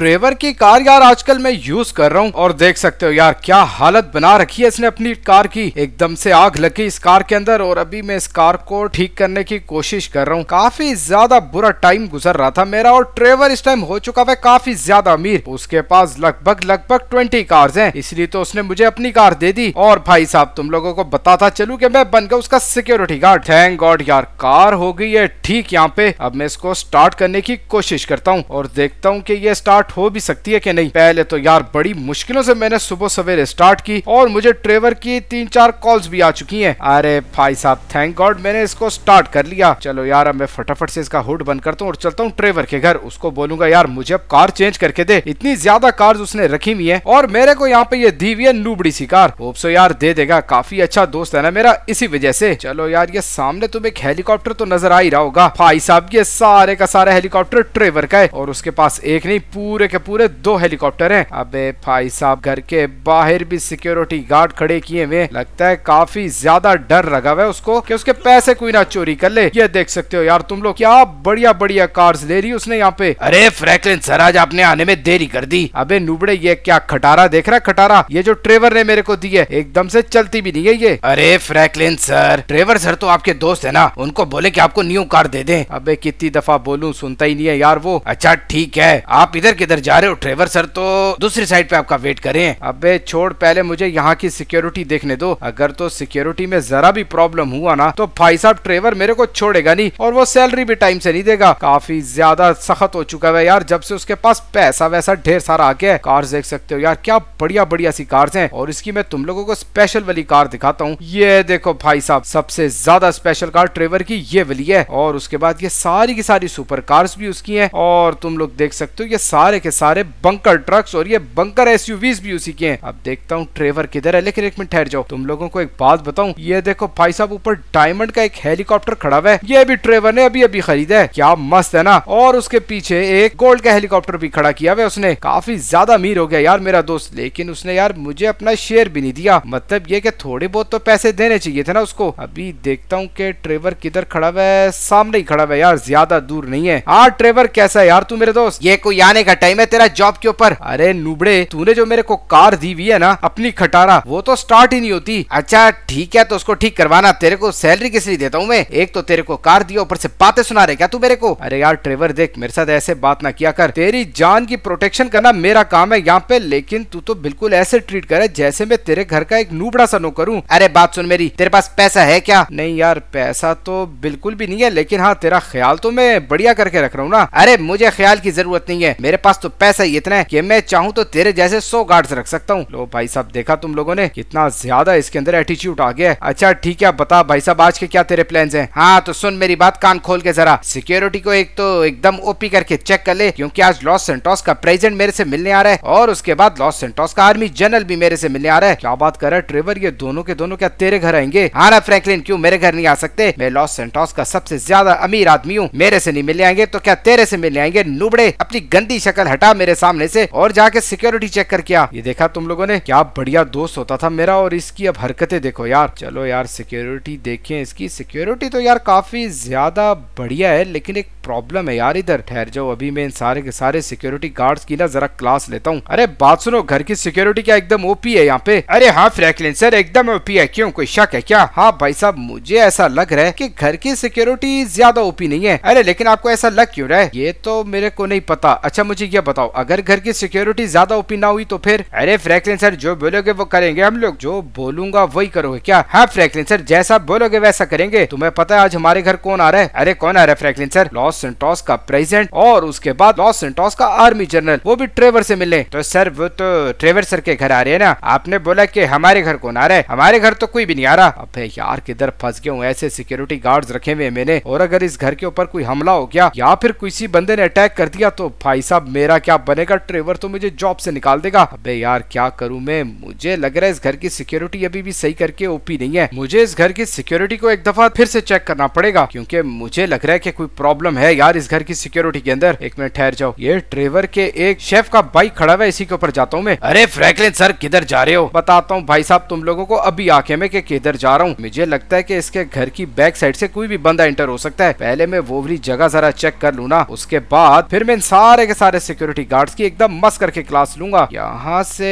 Trevor की car यार आजकल मैं यूज कर रहा हूँ और देख सकते हो यार क्या हालत बना रखी है इसने अपनी कार की एकदम से आग लगी इस कार के अंदर और अभी मैं इस कार को ठीक करने की कोशिश कर रहा हूँ काफी ज्यादा बुरा टाइम गुजर रहा था मेरा और ट्रेवर इस टाइम हो चुका है काफी ज्यादा अमीर उसके पास लगभग लगभग ट्वेंटी कार्स हैं इसलिए तो उसने मुझे अपनी कार दे दी और भाई साहब तुम लोगों को बताता चलू कि मैं बन गया उसका सिक्योरिटी गार्ड थैंक गॉड यार कार हो गई है ठीक यहाँ पे अब मैं इसको स्टार्ट करने की कोशिश करता हूँ और देखता हूँ की ये स्टार्ट स्टार्ट हो भी सकती है कि नहीं पहले तो यार बड़ी मुश्किलों से मैंने सुबह सवेरे स्टार्ट की और मुझे ट्रेवर की तीन चार कॉल्स भी आ चुकी हैं अरे भाई साहब थैंक गॉड मैंने इसको स्टार्ट कर लिया चलो यार अब मैं फटाफट से इसका हुड बंद करता हूँ और चलता हूँ ट्रेवर के घर उसको बोलूंगा यार मुझे अब कार चेंज करके दे इतनी ज्यादा कार उसने रखी हुई है और मेरे को यहाँ पे ये दी हुई है नूबड़ी सी कार सो तो यार दे देगा काफी अच्छा दोस्त है ना मेरा इसी वजह से चलो यार ये सामने तुम एक हेलीकॉप्टर तो नजर आ ही रहा होगा भाई साहब ये सारे का सारा हेलीकॉप्टर ट्रेवर का है और उसके पास एक नहीं पूरे पूरे के पूरे दो हेलीकॉप्टर हैं अबे भाई साहब घर के बाहर भी सिक्योरिटी गार्ड खड़े किए हुए लगता है काफी ज्यादा डर लगा हुआ है उसको कि उसके पैसे कोई ना चोरी कर ले ये देख सकते हो यार तुम लोग क्या बढ़िया बढ़िया कार्स ले रही उसने यहाँ पे अरे फ्रैंकलिन सर आज आपने आने में देरी कर दी अबे नुबड़े ये क्या खटारा देख रहा है खटारा ये जो ट्रेवर ने मेरे को दी है एकदम से चलती भी नहीं है ये अरे फ्रैंकलिन सर ट्रेवर सर तो आपके दोस्त है ना उनको बोले की आपको न्यू कार दे दे अबे कितनी दफा बोलू सुनता ही नहीं है यार वो अच्छा ठीक है आप इधर किधर जा रहे हो ट्रेवर सर तो दूसरी साइड पे आपका वेट करें अबे छोड़ पहले मुझे यहाँ की सिक्योरिटी देखने दो अगर तो सिक्योरिटी में जरा भी प्रॉब्लम हुआ ना तो भाई साहब ट्रेवर मेरे को छोड़ेगा नहीं और वो सैलरी भी टाइम से नहीं देगा काफी ज्यादा सख्त हो चुका है यार जब से उसके पास पैसा वैसा ढेर सारा आ गया है कार देख सकते हो यार क्या बढ़िया बढ़िया सी कार्स हैं और इसकी मैं तुम लोगों को स्पेशल वाली कार दिखाता हूँ ये देखो भाई साहब सबसे ज्यादा स्पेशल कार ट्रेवर की ये वाली है और उसके बाद ये सारी की सारी सुपर कार्स भी उसकी है और तुम लोग देख सकते हो ये सारी सारे के सारे बंकर ट्रक्स और ये बंकर एसयूवीज भी उसी के हैं अब देखता हूँ ट्रेवर किधर है लेकिन एक मिनट ठहर जाओ तुम लोगों को एक बात बताऊ ये देखो भाई साहब ऊपर डायमंड का एक हेलीकॉप्टर खड़ा हुआ है ये भी ट्रेवर ने अभी अभी खरीदा है क्या मस्त है ना और उसके पीछे एक गोल्ड का हेलीकॉप्टर भी खड़ा किया हुआ उसने काफी ज्यादा अमीर हो गया यार मेरा दोस्त लेकिन उसने यार मुझे अपना शेयर भी नहीं दिया मतलब ये कि थोड़े बहुत तो पैसे देने चाहिए थे ना उसको अभी देखता हूँ कि ट्रेवर किधर खड़ा हुआ है सामने ही खड़ा हुआ है यार ज्यादा दूर नहीं है हाँ ट्रेवर कैसा है यार तू मेरे दोस्त ये कोई आने का टाइम है तेरा जॉब के ऊपर अरे नुबड़े तूने जो मेरे को कार दी हुई है ना अपनी खटारा वो तो स्टार्ट ही नहीं होती अच्छा ठीक है तो उसको ठीक करवाना तेरे को सैलरी किस लिए देता हूँ मैं एक तो तेरे को कार दिया ऊपर से बातें सुना रहे क्या तू मेरे को अरे यार ट्रेवर देख मेरे साथ ऐसे बात ना किया कर तेरी जान की प्रोटेक्शन करना मेरा काम है यहाँ पे लेकिन तू तो बिल्कुल ऐसे ट्रीट करे जैसे मैं तेरे घर का एक नूबड़ा सा नो करूँ अरे बात सुन मेरी तेरे पास पैसा है क्या नहीं यार पैसा तो बिल्कुल भी नहीं है लेकिन हाँ तेरा ख्याल तो मैं बढ़िया करके रख रहा हूँ ना अरे मुझे ख्याल की जरूरत नहीं है मेरे पास पास तो पैसा ही इतना है कि मैं चाहूँ तो तेरे जैसे सो गार्ड्स रख सकता हूँ लो भाई साहब देखा तुम लोगों ने कितना ज्यादा इसके अंदर एटीट्यूड आ गया अच्छा ठीक है बता भाई साहब आज के क्या तेरे प्लान है हाँ तो सुन मेरी बात कान खोल के जरा सिक्योरिटी को एक तो एकदम ओपी करके चेक कर ले क्यूँकी आज लॉस सेंटोस का प्रेजेंट मेरे से मिलने आ रहा है और उसके बाद लॉस सेंटोस का आर्मी जनरल भी मेरे से मिलने आ रहा है क्या बात कर रहा है ट्रेवर ये दोनों के दोनों क्या तेरे घर आएंगे हाँ ना फ्रैंकलिन क्यों मेरे घर नहीं आ सकते मैं लॉस सेंटोस का सबसे ज्यादा अमीर आदमी हूँ मेरे से नहीं मिलने आएंगे तो क्या तेरे से मिलने आएंगे नुबड़े अपनी गंदी शक्ल शक्ल हटा मेरे सामने से और जाके सिक्योरिटी चेक कर किया ये देखा तुम लोगों ने क्या बढ़िया दोस्त होता था मेरा और इसकी अब हरकते देखो यार चलो यार सिक्योरिटी देखे इसकी सिक्योरिटी तो यार काफी ज्यादा बढ़िया है लेकिन एक प्रॉब्लम है यार इधर ठहर जाओ अभी मैं इन सारे के सारे सिक्योरिटी गार्ड्स की ना जरा क्लास लेता हूँ अरे बात सुनो घर की सिक्योरिटी क्या एकदम ओपी है यहाँ पे अरे हाँ फ्रैंकलिन सर एकदम ओपी है क्यों कोई शक है क्या हाँ भाई साहब मुझे ऐसा लग रहा है की घर की सिक्योरिटी ज्यादा ओपी नहीं है अरे लेकिन आपको ऐसा लग क्यों रहा है ये तो मेरे को नहीं पता अच्छा मुझे ये बताओ अगर घर की सिक्योरिटी ज्यादा ओपी ना हुई तो फिर अरे फ्रैंकलिन सर जो बोलोगे वो करेंगे हम लोग जो बोलूंगा वही करोगे क्या हाँ फ्रैंकलिन सर जैसा बोलोगे वैसा करेंगे तुम्हें पता है आज हमारे घर कौन आ रहा है अरे कौन आ रहा है Franklin sir Los Los Santos का प्रेसिडेंट और उसके बाद लॉस सेंटोस का आर्मी जनरल वो भी ट्रेवर से मिलने तो सर वो तो ट्रेवर सर के घर आ रहे हैं ना आपने बोला कि हमारे घर कौन आ रहा है हमारे घर तो कोई भी नहीं आ रहा अब यार किधर फंस गए हूँ ऐसे सिक्योरिटी गार्ड रखे हुए मैंने और अगर इस घर के ऊपर कोई हमला हो गया या फिर किसी बंदे ने अटैक कर दिया तो भाई साहब मेरा क्या बनेगा ट्रेवर तो मुझे जॉब से निकाल देगा अबे यार क्या करूं मैं मुझे लग रहा है इस घर की सिक्योरिटी अभी भी सही करके ओपी नहीं है मुझे इस घर की सिक्योरिटी को एक दफा फिर से चेक करना पड़ेगा क्योंकि मुझे लग रहा है कि कोई प्रॉब्लम है है यार इस घर की सिक्योरिटी के अंदर एक मिनट ठहर जाओ ये ट्रेवर के एक शेफ का बाइक खड़ा हुआ इसी के ऊपर जाता हूँ मैं अरे फ्रैंकलिन सर किधर जा रहे हो बताता हूँ भाई साहब तुम लोगों को अभी आके में किधर जा रहा हूँ मुझे लगता है की इसके घर की बैक साइड से कोई भी बंदा एंटर हो सकता है पहले मैं वो भी जगह जरा चेक कर लू ना उसके बाद फिर मैं इन सारे के सारे सिक्योरिटी गार्ड की एकदम मस्त करके क्लास लूंगा यहाँ से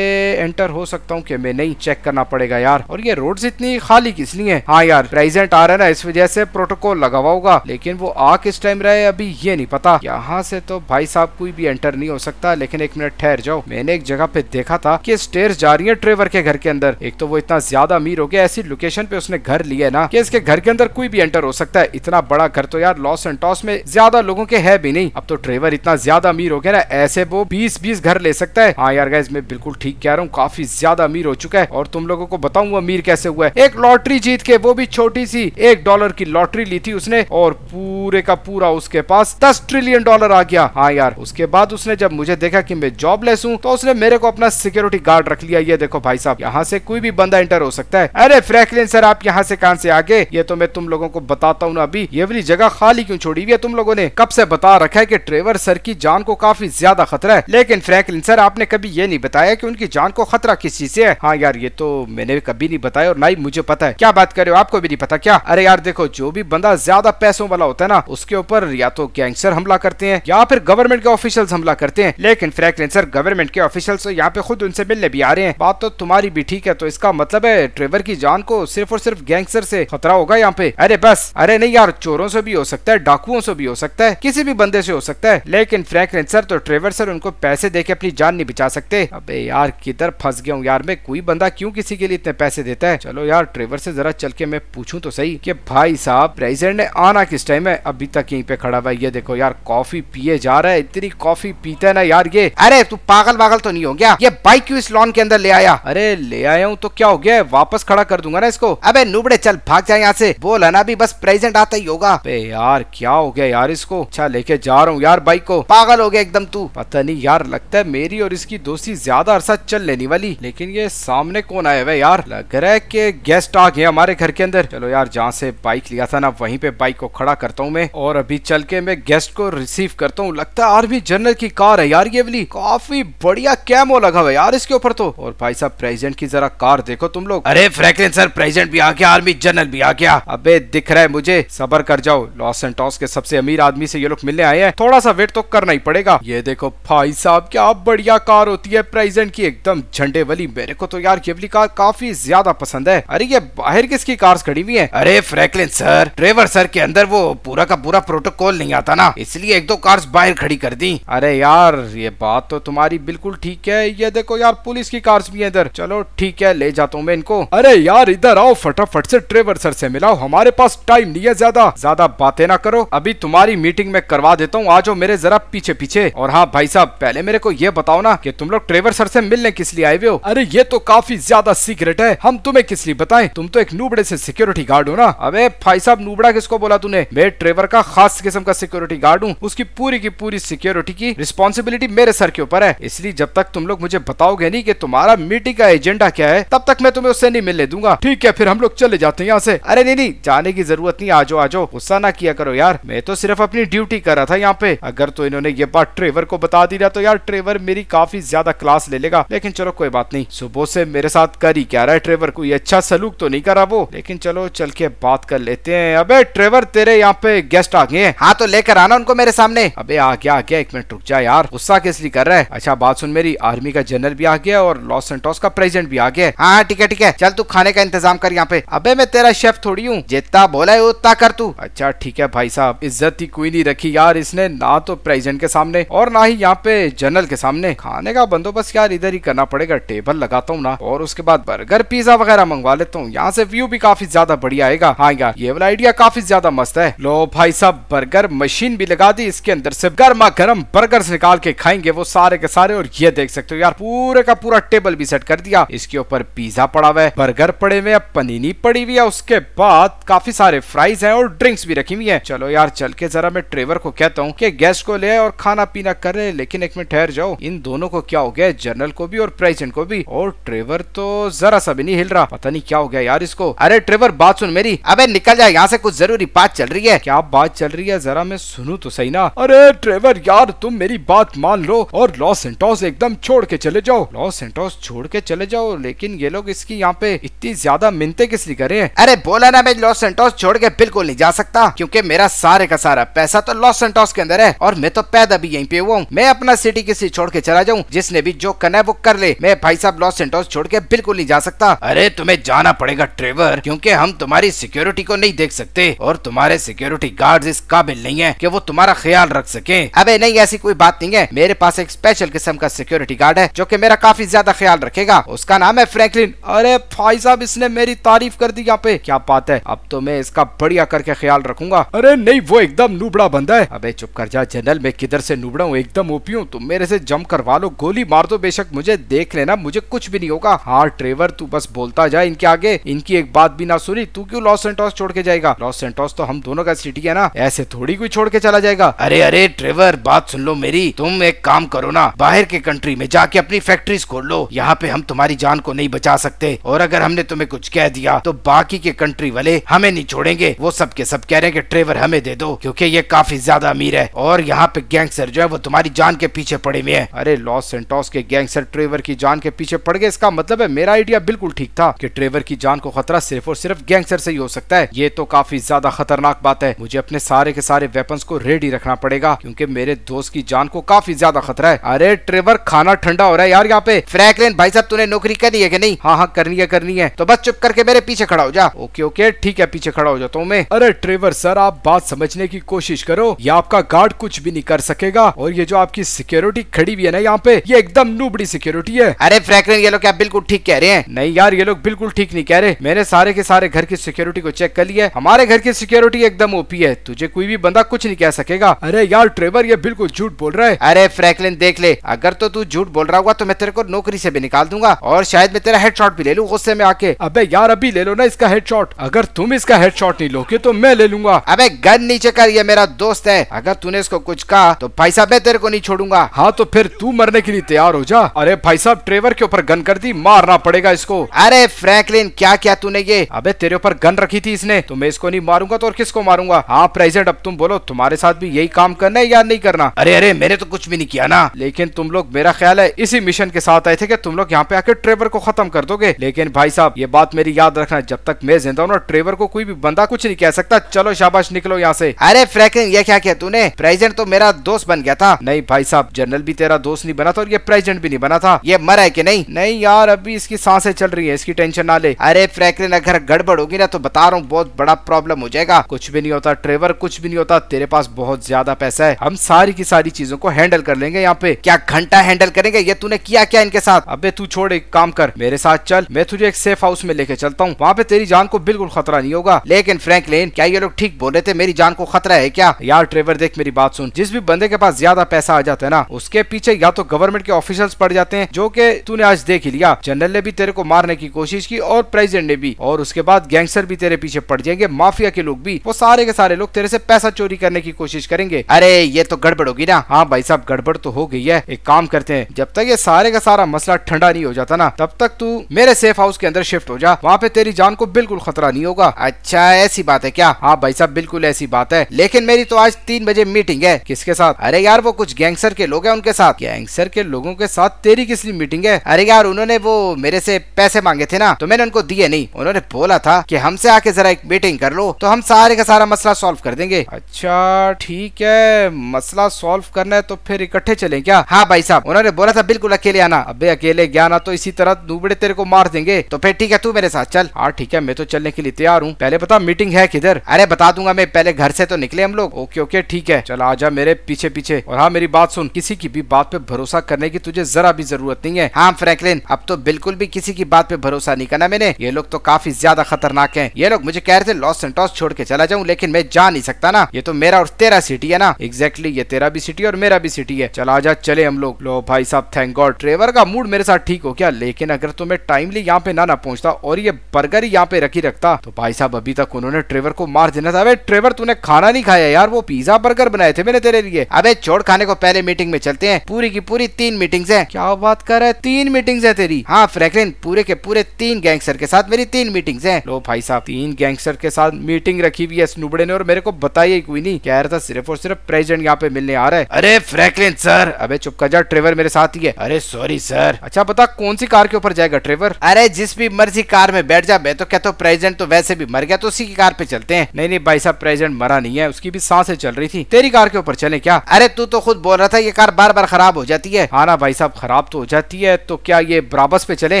एंटर हो सकता हूँ की मैं नहीं चेक करना पड़ेगा यार और ये रोड इतनी खाली किस लिए है हाँ यार प्रेजेंट आ रहा है ना इस वजह से प्रोटोकॉल लगा हुआ होगा लेकिन वो आ किस टाइम रहा है अभी ये नहीं पता यहाँ से तो भाई साहब कोई भी एंटर नहीं हो सकता लेकिन एक मिनट ठहर जाओ मैंने एक जगह पे देखा था कि स्टेयर जा रही है ट्रेवर के घर के अंदर एक तो वो इतना ज्यादा अमीर हो गया ऐसी लोकेशन पे उसने घर लिया ना कि इसके घर के अंदर कोई भी एंटर हो सकता है इतना बड़ा घर तो यार लॉस एंड टॉस में ज्यादा लोगों के है भी नहीं अब तो ट्रेवर इतना ज्यादा अमीर हो गया ना ऐसे वो बीस बीस घर ले सकता है हाँ यार गैस मैं बिल्कुल ठीक कह रहा हूँ काफी ज्यादा अमीर हो चुका है और तुम लोगों को बताऊंगा अमीर कैसे हुआ है एक लॉटरी जीत के वो भी छोटी सी एक डॉलर की लॉटरी ली थी उसने और पूरे का पूरा उसके पास दस ट्रिलियन डॉलर आ गया हाँ यार उसके बाद उसने जब मुझे देखा की मैं लेस हूँ तो उसने मेरे को अपना सिक्योरिटी गार्ड रख लिया ये देखो भाई साहब यहाँ से कोई भी बंदा इंटर हो सकता है अरे फ्रैंकलिन सर आप यहाँ से कहाँ से आगे ये तो मैं तुम लोगों को बताता हूँ अभी ये वाली जगह खाली क्यों छोड़ी हुई है तुम लोगों ने कब से बता रखा है की ट्रेवर सर की जान को काफी ज्यादा खतरा है लेकिन फ्रैंकलिन सर आपने कभी ये नहीं बताया की उनकी जान को खतरा किस चीज ऐसी है हाँ यार ये तो मैंने कभी नहीं बताया और ना ही मुझे पता है क्या बात कर रहे हो आपको भी नहीं पता क्या अरे यार देखो जो भी बंदा ज्यादा पैसों वाला होता है ना उसके ऊपर या तो गैंगस्टर हमला करते हैं या फिर गवर्नमेंट के ऑफिशियल्स हमला करते हैं लेकिन फ्रैंकलिन सर गवर्नमेंट के ऑफिसल यहाँ पे खुद उनसे मिलने भी आ रहे हैं बात तो तुम्हारी भी ठीक है तो इसका मतलब है ट्रेवर की जान को सिर्फ और सिर्फ गैंगस्टर से खतरा होगा यहाँ पे अरे बस अरे नहीं यार चोरों से भी हो सकता है डाकुओं से भी हो सकता है किसी भी बंदे से हो सकता है लेकिन फ्रैंकलिन सर तो ट्रेवर सर उनको पैसे दे अपनी जान नहीं बचा सकते अब यार किधर फंस गया हूँ यार मैं कोई बंदा क्यूँ किसी के लिए इतने पैसे देता है चलो यार ट्रेवर से जरा चल के मैं पूछू तो सही की भाई साहब प्रेसिडेंट ने आना किस टाइम है अभी तक यहीं पे खड़ा हुआ ये देखो यार कॉफी पिए जा रहा है इतनी कॉफी पीता है ना यार ये अरे तू पागल पागल तो नहीं हो गया ये बाइक क्यों इस लॉन के अंदर ले आया अरे ले आया हूँ तो क्या हो गया वापस खड़ा कर दूंगा ना इसको अबे नुबड़े चल भाग जाए यहाँ से बोला ना भी बस प्रेजेंट आता ही होगा अरे यार क्या हो गया यार इसको अच्छा लेके जा रहा हूँ यार बाइक को पागल हो गया एकदम तू पता नहीं यार लगता है मेरी और इसकी दोस्ती ज्यादा अरसा चल लेने वाली लेकिन ये सामने कौन आया हुआ यार लग रहा है की गेस्ट आ गया हमारे घर के अंदर चलो यार जहाँ से बाइक लिया था ना वहीं पे बाइक को खड़ा करता हूँ मैं और अभी चल के मैं गेस्ट को रिसीव करता हूँ लगता है आर्मी जनरल की कार है यार ये वाली काफी बढ़िया कैमो लगा हुआ यार इसके ऊपर तो और भाई साहब प्रेजेंट की जरा कार देखो तुम लोग अरे फ्रैंकलिन सर प्रेजेंट भी आ गया आर्मी जनरल भी आ गया अबे दिख रहा है मुझे सबर कर जाओ लॉस टॉस के सबसे अमीर आदमी से ये लोग मिलने आए हैं थोड़ा सा वेट तो करना ही पड़ेगा ये देखो भाई साहब क्या बढ़िया कार होती है प्रेजेंट की एकदम झंडे वाली मेरे को तो यार ये वाली कार काफी ज्यादा पसंद है अरे ये बाहर किसकी कार खड़ी हुई है अरे फ्रैंकलिन सर ड्राइवर सर के अंदर वो पूरा का पूरा प्रोटोकॉल कॉल नहीं आता ना इसलिए एक दो कार्स बाहर खड़ी कर दी अरे यार ये बात तो तुम्हारी बिल्कुल ठीक है ये देखो यार पुलिस की कार्स भी है इधर चलो ठीक है ले जाता हूँ मैं इनको अरे यार इधर आओ फटाफट से ट्रेवर सर से मिलाओ हमारे पास टाइम नहीं है ज्यादा ज्यादा बातें ना करो अभी तुम्हारी मीटिंग में करवा देता हूँ आज मेरे जरा पीछे पीछे और हाँ भाई साहब पहले मेरे को ये बताओ ना कि तुम लोग ट्रेवर सर से मिलने किस लिए आए हुए हो अरे ये तो काफी ज्यादा सीक्रेट है हम तुम्हें किस लिए बताए तुम तो एक नूबड़े से सिक्योरिटी गार्ड हो ना अबे भाई साहब नूबड़ा किसको बोला तूने मैं ट्रेवर का खास किस्म का सिक्योरिटी गार्ड हूँ उसकी पूरी की पूरी सिक्योरिटी की रिस्पॉन्सिबिलिटी मेरे सर के ऊपर है इसलिए जब तक तुम लोग मुझे बताओगे नहीं की तुम्हारा मीटिंग का एजेंडा क्या है तब तक मैं तुम्हें उससे नहीं मिलने दूंगा ठीक है फिर हम लोग चले जाते हैं यहाँ से अरे नहीं नहीं जाने की जरूरत नहीं आज आज गुस्सा ना किया करो यार मैं तो सिर्फ अपनी ड्यूटी कर रहा था यहाँ पे अगर तो इन्होंने ये बात ट्रेवर को बता दिया तो यार ट्रेवर मेरी काफी ज्यादा क्लास ले लेगा लेकिन चलो कोई बात नहीं सुबह से मेरे साथ कर ही क्या रहा है ट्रेवर को अच्छा सलूक तो नहीं करा वो लेकिन चलो चल के बात कर लेते हैं अबे ट्रेवर तेरे यहाँ पे गेस्ट आ गए हैं हाँ तो लेकर आना उनको मेरे सामने अबे आ गया आ गया एक मिनट रुक जा यार गुस्सा किस लिए कर रहा है अच्छा बात सुन मेरी आर्मी का जनरल भी आ गया और लॉस एंटोस का प्रेसिडेंट भी आ गया हाँ ठीक है ठीक है चल तू खाने का इंतजाम कर यहाँ पे अबे मैं तेरा शेफ थोड़ी हूँ जितना बोला है उतना कर तू अच्छा ठीक है भाई साहब इज्जत ही कोई नहीं रखी यार इसने ना तो प्रेजिडेंट के सामने और ना ही यहाँ पे जनरल के सामने खाने का बंदोबस्त यार इधर ही करना पड़ेगा टेबल लगाता हूँ ना और उसके बाद बर्गर पिज्जा वगैरह मंगवा लेता हूँ यहाँ से व्यू भी काफी ज्यादा बढ़िया आएगा हाँ यार ये वाला आइडिया काफी ज्यादा मस्त है लो भाई साहब बर्गर मशीन भी लगा दी इसके अंदर से गर्मा गर्म बर्गर निकाल के खाएंगे वो सारे के सारे और ये देख सकते हो यार पूरे का पूरा टेबल भी सेट कर दिया इसके ऊपर पिज्जा पड़ा हुआ है बर्गर पड़े हुए पनीनी पड़ी हुई है उसके बाद काफी सारे फ्राइज है और ड्रिंक्स भी रखी हुई है चलो यार चल के जरा मैं ट्रेवर को कहता हूँ की गेस्ट को ले और खाना पीना करे लेकिन एक मिनट ठहर जाओ इन दोनों को क्या हो गया जनरल को भी और प्रेजेंट को भी और ट्रेवर तो जरा सा भी नहीं हिल रहा पता नहीं क्या हो गया यार इसको अरे ट्रेवर बात सुन मेरी अबे निकल जाए यहाँ से कुछ जरूरी बात चल रही है क्या बात चल रही है दिया जरा मैं सुनू तो सही ना अरे ट्रेवर यार तुम मेरी बात मान लो और लॉस एंटोस एकदम छोड़ के चले जाओ लॉस एंटोस छोड़ के चले जाओ लेकिन ये लोग इसकी यहाँ पे इतनी ज्यादा मिनते किस लिए करे अरे बोला ना मैं लॉस एंटोस छोड़ के बिल्कुल नहीं जा सकता क्यूँकी मेरा सारे का सारा पैसा तो लॉस एंटोस के अंदर है और मैं तो पैदा भी यही पे हुआ हूँ मैं अपना सिटी किसी छोड़ के चला जाऊँ जिसने भी जो करना है वो कर ले मैं भाई साहब लॉस एंटोस छोड़ के बिल्कुल नहीं जा सकता अरे तुम्हें जाना पड़ेगा ट्रेवर क्योंकि हम तुम्हारी सिक्योरिटी को नहीं देख सकते और तुम्हारे सिक्योरिटी गार्ड इसका काबिल नहीं है कि वो तुम्हारा ख्याल रख सके अबे नहीं ऐसी कोई बात नहीं है मेरे पास एक स्पेशल किस्म का सिक्योरिटी गार्ड है जो की मेरा काफी ज्यादा ख्याल रखेगा उसका नाम है फ्रैंकलिन अरे भाई साहब इसने मेरी तारीफ कर दी यहाँ पे क्या बात है अब तो मैं इसका बढ़िया करके ख्याल रखूंगा अरे नहीं वो एकदम नूबड़ा बंदा है अबे चुप कर जा जनरल मैं किधर से नूबड़ा हूँ एकदम ओपी हूँ तुम मेरे से जम करवा लो गोली मार दो बेशक मुझे देख लेना मुझे कुछ भी नहीं होगा हाँ ट्रेवर तू बस बोलता जा इनके आगे इनकी एक बात भी ना सुनी तू क्यों लॉस एंटॉस छोड़ के जाएगा लॉस एंटॉस तो हम दोनों का सिटी है ना ऐसे थोड़ी कोई छोड़ के चला जाएगा अरे अरे ट्रेवर बात सुन लो मेरी तुम एक काम करो ना बाहर के कंट्री में जाके अपनी फैक्ट्री खोल लो यहाँ पे हम तुम्हारी जान को नहीं बचा सकते और अगर हमने तुम्हें कुछ कह दिया तो बाकी के कंट्री वाले हमें नहीं छोड़ेंगे वो सब के सब कह रहे हैं कि ट्रेवर हमें दे दो क्योंकि ये काफी ज्यादा अमीर है और यहाँ पे गैंगस्टर जो है वो तुम्हारी जान के पीछे पड़े हुए हैं अरे लॉस सेंटोस के गैंगस्टर ट्रेवर की जान के पीछे पड़ गए इसका मतलब है मेरा आइडिया बिल्कुल ठीक था कि ट्रेवर की जान को खतरा सिर्फ और सिर्फ गैंगस्टर से ही हो सकता है ये तो काफी ज्यादा खतरनाक बात है मुझे अपने सारे के सारे वेपन को रेडी रखना पड़ेगा क्यूँकी मेरे दोस्त की जान को काफी ज्यादा खतरा है अरे ट्रेवर खाना ठंडा हो रहा है यार यहाँ पे फ्रैकलिन भाई साहब तूने नौकरी करनी है की नहीं हाँ हाँ करनी है करनी है तो बस चुप करके मेरे पीछे खड़ा हो जा ओके ओके ठीक है पीछे खड़ा हो जाता हूँ मैं अरे ट्रेवर सर आप बात समझने की कोशिश करो ये आपका गार्ड कुछ भी नहीं कर सकेगा और ये जो आपकी सिक्योरिटी खड़ी हुई है ना यहाँ पे ये एकदम नूबड़ी सिक्योरिटी है अरे फ्रैकलिन ये लोग क्या बिल्कुल ठीक कह रहे हैं नहीं यार ये लोग बिल्कुल ठीक नहीं कह रहे मैंने सारे के सारे घर की सिक्योरिटी को चेक कर लिया हमारे घर की सिक्योरिटी एकदम ओपी है तुझे कोई भी बंदा कुछ नहीं कह सकेगा अरे यार ट्रेवर ये बिल्कुल झूठ बोल रहा है अरे फ्रैंकलिन देख ले अगर तो तू झूठ बोल रहा होगा तो मैं तेरे को नौकरी से भी निकाल दूंगा और शायद मैं तेरा हेडशॉट भी ले लूँ गुस्से में आके अबे यार अभी ले लो ना इसका हेडशॉट अगर तुम इसका हेडशॉट नहीं लोगे तो मैं ले लूंगा अबे गन नीचे कर ये मेरा दोस्त है अगर तूने इसको कुछ कहा तो भाई साहब मैं तेरे को नहीं छोड़ूंगा हाँ तो फिर तू मरने के लिए तैयार हो जा अरे भाई साहब ट्रेवर के ऊपर गन कर दी मारना पड़ेगा इसको अरे फ्रैंकलिन क्या क्या तूने ये अबे तेरे ऊपर गन रखी थी इसने तो मैं इसको नहीं मारूंगा तो और किसको मारूंगा हाँ प्रेजेंट अब तुम बोलो तुम्हारे साथ भी यही काम करना है या नहीं करना अरे अरे मैंने तो कुछ भी नहीं किया ना लेकिन तुम लोग मेरा ख्याल है इसी मिशन के साथ आए थे कि तुम लोग यहाँ पे आके ट्रेवर को खत्म कर दोगे लेकिन भाई साहब ये बात मेरी याद रखना जब तक मैं जिंदा हूँ ट्रेवर को कोई भी बंदा कुछ नहीं कह सकता चलो शाबाश निकलो यहाँ से अरे फ्रैंकलिन ये क्या किया तूने प्रेजेंट तो मेरा दोस्त बन गया था नहीं भाई साहब जनरल भी तेरा दोस्त नहीं बना था और ये प्रेजेंट भी नहीं बना था ये मरा है की नहीं नहीं यार अभी इसकी सांसें चल रही है इसकी टेंशन ना ले अरे फ्रैंकलिन अगर गड़बड़ होगी ना तो बता रहा हूँ बहुत बड़ा प्रॉब्लम हो जाएगा कुछ भी नहीं होता ट्रेवर कुछ भी नहीं होता तेरे पास बहुत ज्यादा पैसा है हम सारी की सारी चीजों को हैंडल कर लेंगे यहाँ पे क्या घंटा हैंडल करेंगे ये तूने किया क्या इनके साथ अबे तू छोड़ एक काम कर मेरे साथ चल मैं तुझे एक सेफ हाउस में लेके चलता हूँ वहाँ पे तेरी जान को बिल्कुल खतरा नहीं होगा लेकिन फ्रेंकलिन क्या ये लोग ठीक बोल रहे थे मेरी जान को खतरा है क्या यार ट्रेवर देख मेरी बात सुन जिस भी बंदे के पास ज्यादा पैसा आ जाता है ना उसके पीछे या तो गवर्नमेंट के ऑफिसर पड़ जाते हैं जो की तूने आज देख ही लिया जनरल ने भी तेरे को मारने की कोशिश की और प्रेजिडेंट ने भी और उसके बाद गैंगस्टर भी तेरे पीछे पड़ जाएंगे माफिया के लोग भी वो सारे के सारे लोग तेरे ऐसी पैसा चोरी करने की कोशिश करेंगे अरे ये तो गड़बड़ होगी ना हाँ भाई साहब गड़बड़ तो हो गई है एक काम करते हैं जब तक ये सारे का सारा मसला ठंडा नहीं हो जाता ना तब तक तू मेरे सेफ हाउस के अंदर शिफ्ट हो जा वहाँ पे तेरी जान को बिल्कुल खतरा नहीं होगा अच्छा ऐसी बात है क्या हाँ भाई साहब बिल्कुल ऐसी बात है लेकिन मेरी तो आज तीन बजे मीटिंग है किसके साथ अरे यार वो कुछ गैंगस्टर के लोग हैं उनके साथ गैंगस्टर के लोगों के साथ तेरी किस लिए मीटिंग है अरे यार उन्होंने वो मेरे से पैसे मांगे थे ना तो मैंने उनको दिए नहीं उन्होंने बोला था कि हमसे आके जरा एक मीटिंग कर लो तो हम सारे का सारा मसला सॉल्व कर देंगे अच्छा ठीक है मसला सॉल्व करना है तो फिर इकट्ठे चले क्या हाँ भाई साहब उन्होंने बोला था बिल्कुल अकेले आना अबे अकेले गया ना तो इसी तरह दुबड़े तेरे को मार देंगे तो फिर ठीक है तू मेरे साथ चल हाँ ठीक है मैं तो चलने के लिए तैयार हूँ पहले बता मीटिंग है किधर अरे बता दूंगा मैं पहले घर से तो निकले हम लोग ओके ओके ठीक है चल आ मेरे पीछे पीछे और हाँ मेरी बात सुन किसी की भी बात पे भरोसा करने की तुझे जरा भी जरूरत नहीं है हाँ फ्रेंकलिन अब तो बिल्कुल भी किसी की बात पे भरोसा नहीं करना मैंने ये लोग तो काफी ज्यादा खतरनाक है ये लोग मुझे कह रहे थे लॉस एंड छोड़ के चला जाऊँ लेकिन मैं जा नहीं सकता ना ये तो मेरा और तेरा सिटी है ना एग्जैक्टली exactly, ये तेरा भी सिटी और मेरा भी सिटी है चल आजा चले हम लोग लो भाई साहब थैंक गॉड ड्राइवर का मूड मेरे साथ ठीक हो क्या लेकिन अगर तुम्हें तो टाइमली यहाँ पे ना ना पहुंचता और ये बर्गर ही यहाँ पे रखी रखता तो भाई साहब अभी तक उन्होंने ट्रेवर को मार देना था अरे ट्रेवर तूने खाना नहीं खाया यार वो पिज्जा बर्गर बनाए थे मैंने तेरे लिए अबे छोड़ खाने को पहले मीटिंग में चलते हैं पूरी की पूरी तीन मीटिंग्स है क्या बात कर रहा है तीन मीटिंग्स है तेरी हाँ फ्रैंकलिन पूरे के पूरे तीन गैंगस्टर के साथ मेरी तीन मीटिंग्स है लो भाई साहब तीन गैंगस्टर के साथ मीटिंग रखी हुई है स्नुबड़े ने और मेरे को बता बताइए क्वीनी कह रहा था सिर्फ और सिर्फ प्रेजिडेंट यहाँ पे मिलने आ रहा है अरे फ्रैंकलिन सर अबे चुप कर जा ट्रेवर मेरे साथ ही है अरे सॉरी सर अच्छा बता कौन सी कार के ऊपर जाएगा ट्रेवर अरे जिस भी मर्जी कार में बैठ जा मैं तो कहता हूँ प्रेजिडेंट तो वैसे भी मर गया तो उसी की कार पे चलते हैं नहीं नहीं भाई साहब प्रेजिडेंट मरा नहीं है उसकी भी सांसें चल रही थी तेरी कार के ऊपर चले क्या अरे तू तो खुद बोल रहा था ये कार बार बार खराब हो जाती है हाँ ना भाई साहब खराब तो हो जाती है तो क्या ये ब्राबस पे चले